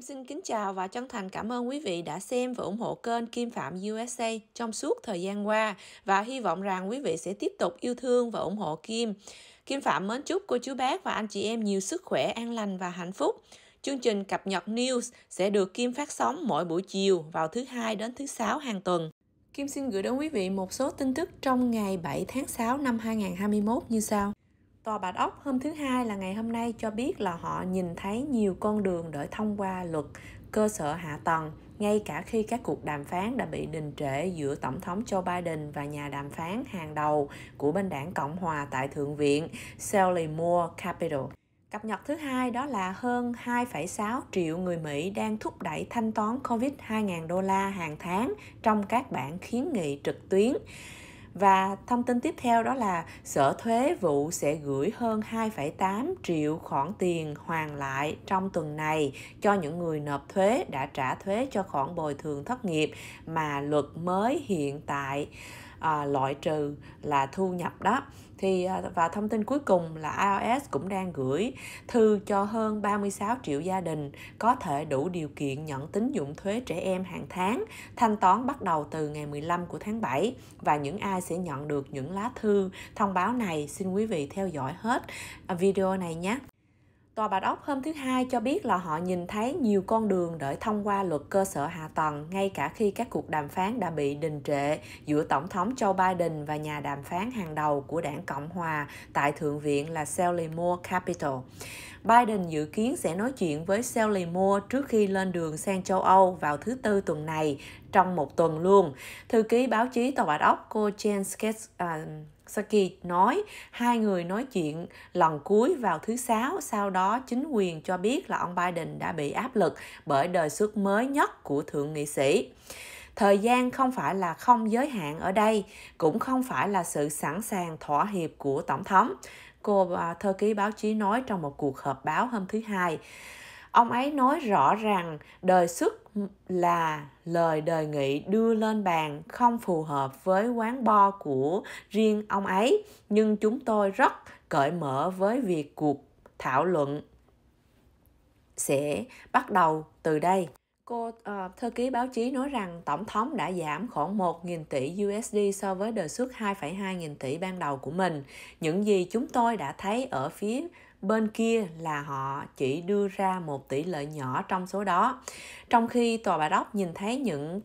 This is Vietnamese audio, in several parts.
Kim xin kính chào và chân thành cảm ơn quý vị đã xem và ủng hộ kênh Kim Phạm USA trong suốt thời gian qua và hy vọng rằng quý vị sẽ tiếp tục yêu thương và ủng hộ Kim. Kim Phạm mến chúc cô chú bác và anh chị em nhiều sức khỏe, an lành và hạnh phúc. Chương trình cập nhật news sẽ được Kim phát sóng mỗi buổi chiều vào thứ hai đến thứ sáu hàng tuần. Kim xin gửi đến quý vị một số tin tức trong ngày 7 tháng 6 năm 2021 như sau. Tòa Bạch Ốc hôm thứ Hai là ngày hôm nay cho biết là họ nhìn thấy nhiều con đường để thông qua luật cơ sở hạ tầng ngay cả khi các cuộc đàm phán đã bị đình trệ giữa Tổng thống Joe Biden và nhà đàm phán hàng đầu của bên đảng Cộng Hòa tại Thượng viện Sally Moore Capital. Cập nhật thứ hai đó là hơn 2,6 triệu người Mỹ đang thúc đẩy thanh toán COVID 2.000 đô la hàng tháng trong các bản kiến nghị trực tuyến. Và thông tin tiếp theo đó là Sở Thuế vụ sẽ gửi hơn 2,8 triệu khoản tiền hoàn lại trong tuần này cho những người nộp thuế đã trả thuế cho khoản bồi thường thất nghiệp mà luật mới hiện tại à, loại trừ là thu nhập đó thì à, và thông tin cuối cùng là IRS cũng đang gửi thư cho hơn 36 triệu gia đình có thể đủ điều kiện nhận tín dụng thuế trẻ em hàng tháng, thanh toán bắt đầu từ ngày 15 của tháng 7 và những ai sẽ nhận được những lá thư thông báo này xin quý vị theo dõi hết video này nhé. Tòa Bạch Ốc hôm thứ Hai cho biết là họ nhìn thấy nhiều con đường để thông qua luật cơ sở hạ tầng ngay cả khi các cuộc đàm phán đã bị đình trệ giữa Tổng thống Joe Biden và nhà đàm phán hàng đầu của đảng Cộng Hòa tại Thượng viện là Sally Moore Capital. Biden dự kiến sẽ nói chuyện với Sally Moore trước khi lên đường sang châu Âu vào thứ Tư tuần này, trong một tuần luôn. Thư ký báo chí Tòa Bạch Ốc cô Jen Sketch, uh, Saki nói hai người nói chuyện lần cuối vào thứ sáu sau đó chính quyền cho biết là ông Biden đã bị áp lực bởi đời xuất mới nhất của thượng nghị sĩ thời gian không phải là không giới hạn ở đây cũng không phải là sự sẵn sàng thỏa hiệp của tổng thống cô à, thư ký báo chí nói trong một cuộc họp báo hôm thứ hai ông ấy nói rõ rằng đời xuất là lời đề nghị đưa lên bàn không phù hợp với quán bo của riêng ông ấy nhưng chúng tôi rất cởi mở với việc cuộc thảo luận sẽ bắt đầu từ đây Cô uh, thư ký báo chí nói rằng tổng thống đã giảm khoảng 1.000 tỷ USD so với đề xuất 2,2 nghìn tỷ ban đầu của mình. Những gì chúng tôi đã thấy ở phía bên kia là họ chỉ đưa ra một tỷ lệ nhỏ trong số đó trong khi tòa bà đốc nhìn thấy những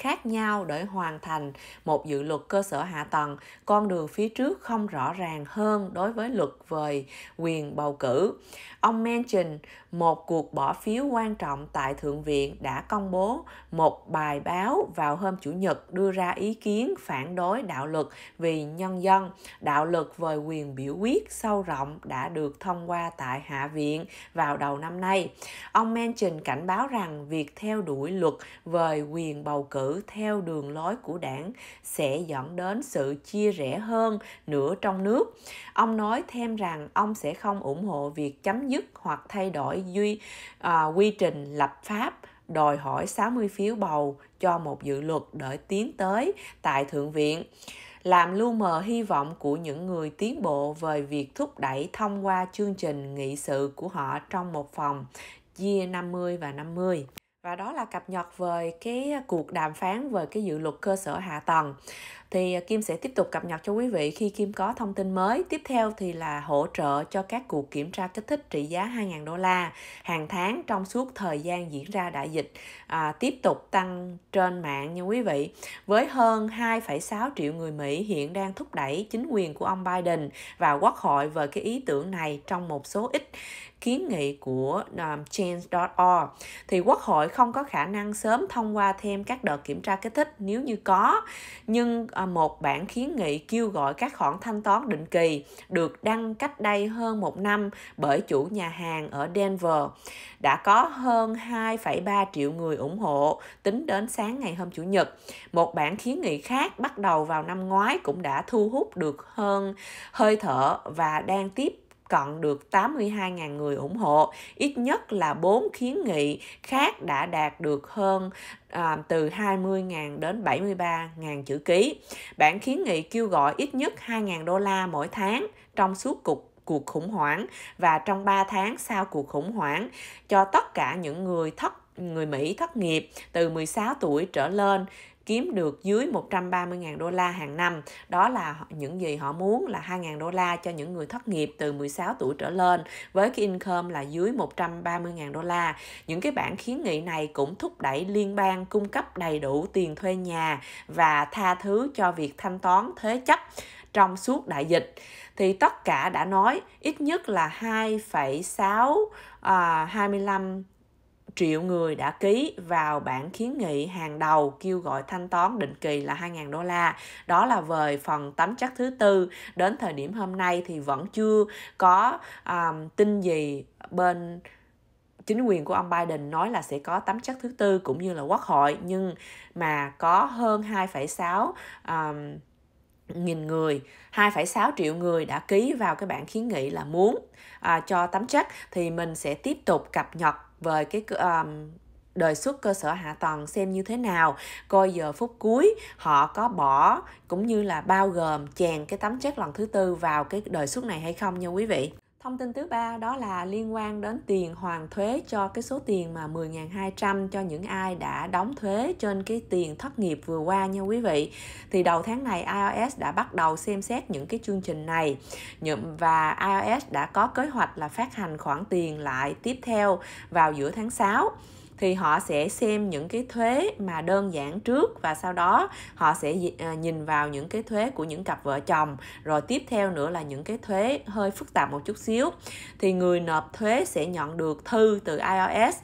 khác nhau để hoàn thành một dự luật cơ sở hạ tầng con đường phía trước không rõ ràng hơn đối với luật về quyền bầu cử ông manchin một cuộc bỏ phiếu quan trọng tại thượng viện đã công bố một bài báo vào hôm chủ nhật đưa ra ý kiến phản đối đạo luật vì nhân dân đạo luật về quyền biểu quyết sâu rộng đã được thông qua tại hạ viện vào đầu năm nay ông manchin cảnh báo rằng việc theo đuổi luật về quyền bầu cử theo đường lối của đảng sẽ dẫn đến sự chia rẽ hơn nữa trong nước. Ông nói thêm rằng ông sẽ không ủng hộ việc chấm dứt hoặc thay đổi duy à, quy trình lập pháp đòi hỏi 60 phiếu bầu cho một dự luật đợi tiến tới tại Thượng viện làm lu mờ hy vọng của những người tiến bộ về việc thúc đẩy thông qua chương trình nghị sự của họ trong một phòng chia 50 và 50 và đó là cập nhật về cái cuộc đàm phán về cái dự luật cơ sở hạ tầng thì à, Kim sẽ tiếp tục cập nhật cho quý vị khi Kim có thông tin mới. Tiếp theo thì là hỗ trợ cho các cuộc kiểm tra kích thích trị giá 2.000 đô la hàng tháng trong suốt thời gian diễn ra đại dịch à, tiếp tục tăng trên mạng nha quý vị. Với hơn 2,6 triệu người Mỹ hiện đang thúc đẩy chính quyền của ông Biden và quốc hội về cái ý tưởng này trong một số ít kiến nghị của um, à, change.org thì quốc hội không có khả năng sớm thông qua thêm các đợt kiểm tra kích thích nếu như có nhưng một bản kiến nghị kêu gọi các khoản thanh toán định kỳ được đăng cách đây hơn một năm bởi chủ nhà hàng ở Denver. Đã có hơn 2,3 triệu người ủng hộ tính đến sáng ngày hôm Chủ nhật. Một bản kiến nghị khác bắt đầu vào năm ngoái cũng đã thu hút được hơn hơi thở và đang tiếp cận được 82.000 người ủng hộ. Ít nhất là 4 kiến nghị khác đã đạt được hơn à, từ 20.000 đến 73.000 chữ ký. Bản kiến nghị kêu gọi ít nhất 2.000 đô la mỗi tháng trong suốt cuộc cuộc khủng hoảng và trong 3 tháng sau cuộc khủng hoảng cho tất cả những người thất người Mỹ thất nghiệp từ 16 tuổi trở lên kiếm được dưới 130.000 đô la hàng năm. Đó là những gì họ muốn là 2.000 đô la cho những người thất nghiệp từ 16 tuổi trở lên với cái income là dưới 130.000 đô la. Những cái bản kiến nghị này cũng thúc đẩy liên bang cung cấp đầy đủ tiền thuê nhà và tha thứ cho việc thanh toán thế chấp trong suốt đại dịch thì tất cả đã nói ít nhất là 2,6 uh, 25 triệu người đã ký vào bản kiến nghị hàng đầu kêu gọi thanh toán định kỳ là 2.000 đô la. Đó là về phần tấm chắc thứ tư. Đến thời điểm hôm nay thì vẫn chưa có um, tin gì bên chính quyền của ông Biden nói là sẽ có tấm chắc thứ tư cũng như là quốc hội nhưng mà có hơn 2,6 um, nghìn người 2,6 triệu người đã ký vào cái bản kiến nghị là muốn à, cho tấm chắc thì mình sẽ tiếp tục cập nhật về cái um, đời xuất cơ sở hạ tầng xem như thế nào coi giờ phút cuối họ có bỏ cũng như là bao gồm chèn cái tấm chất lần thứ tư vào cái đời xuất này hay không nha quý vị Thông tin thứ ba đó là liên quan đến tiền hoàn thuế cho cái số tiền mà 10.200 cho những ai đã đóng thuế trên cái tiền thất nghiệp vừa qua nha quý vị. Thì đầu tháng này IRS đã bắt đầu xem xét những cái chương trình này và IRS đã có kế hoạch là phát hành khoản tiền lại tiếp theo vào giữa tháng 6 thì họ sẽ xem những cái thuế mà đơn giản trước và sau đó họ sẽ à, nhìn vào những cái thuế của những cặp vợ chồng rồi tiếp theo nữa là những cái thuế hơi phức tạp một chút xíu thì người nộp thuế sẽ nhận được thư từ IRS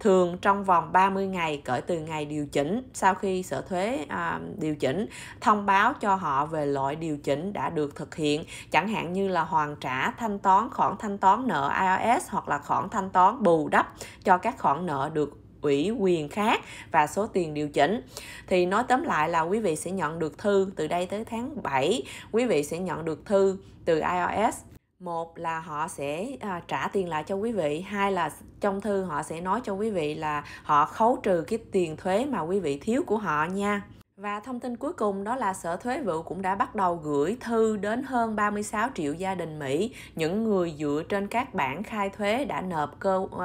thường trong vòng 30 ngày kể từ ngày điều chỉnh sau khi sở thuế à, điều chỉnh thông báo cho họ về loại điều chỉnh đã được thực hiện chẳng hạn như là hoàn trả thanh toán khoản thanh toán nợ IRS hoặc là khoản thanh toán bù đắp cho các khoản nợ được ủy quyền khác và số tiền điều chỉnh. Thì nói tóm lại là quý vị sẽ nhận được thư từ đây tới tháng 7, quý vị sẽ nhận được thư từ IRS một là họ sẽ à, trả tiền lại cho quý vị hai là trong thư họ sẽ nói cho quý vị là họ khấu trừ cái tiền thuế mà quý vị thiếu của họ nha và thông tin cuối cùng đó là Sở Thuế vụ cũng đã bắt đầu gửi thư đến hơn 36 triệu gia đình Mỹ, những người dựa trên các bản khai thuế đã nộp cơ uh,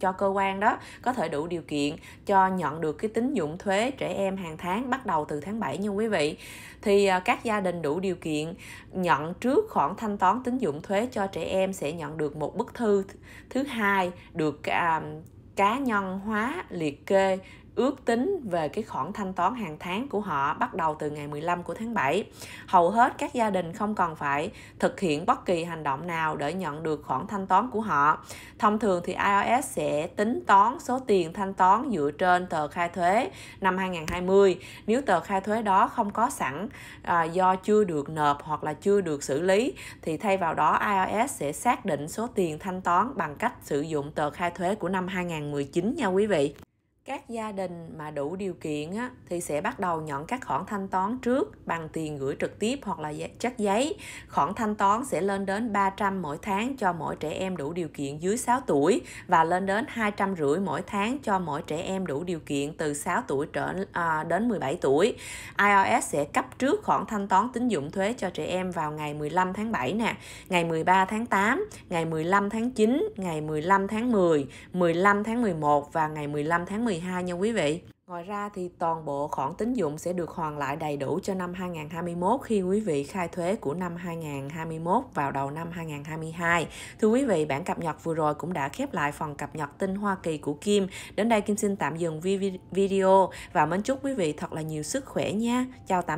cho cơ quan đó có thể đủ điều kiện cho nhận được cái tín dụng thuế trẻ em hàng tháng bắt đầu từ tháng 7 nha quý vị. Thì uh, các gia đình đủ điều kiện nhận trước khoản thanh toán tín dụng thuế cho trẻ em sẽ nhận được một bức thư thứ hai được uh, cá nhân hóa liệt kê ước tính về cái khoản thanh toán hàng tháng của họ bắt đầu từ ngày 15 của tháng 7. Hầu hết các gia đình không còn phải thực hiện bất kỳ hành động nào để nhận được khoản thanh toán của họ. Thông thường thì IRS sẽ tính toán số tiền thanh toán dựa trên tờ khai thuế năm 2020. Nếu tờ khai thuế đó không có sẵn à, do chưa được nộp hoặc là chưa được xử lý thì thay vào đó IRS sẽ xác định số tiền thanh toán bằng cách sử dụng tờ khai thuế của năm 2019 nha quý vị các gia đình mà đủ điều kiện á, thì sẽ bắt đầu nhận các khoản thanh toán trước bằng tiền gửi trực tiếp hoặc là chắc giấy. Khoản thanh toán sẽ lên đến 300 mỗi tháng cho mỗi trẻ em đủ điều kiện dưới 6 tuổi và lên đến rưỡi mỗi tháng cho mỗi trẻ em đủ điều kiện từ 6 tuổi trở à, đến 17 tuổi. IRS sẽ cấp trước khoản thanh toán tín dụng thuế cho trẻ em vào ngày 15 tháng 7 nè, ngày 13 tháng 8, ngày 15 tháng 9, ngày 15 tháng 10, 15 tháng 11 và ngày 15 tháng 12 12 nha quý vị. Ngoài ra thì toàn bộ khoản tín dụng sẽ được hoàn lại đầy đủ cho năm 2021 khi quý vị khai thuế của năm 2021 vào đầu năm 2022. Thưa quý vị, bản cập nhật vừa rồi cũng đã khép lại phần cập nhật tin Hoa Kỳ của Kim. Đến đây Kim xin tạm dừng video và mến chúc quý vị thật là nhiều sức khỏe nha. Chào tạm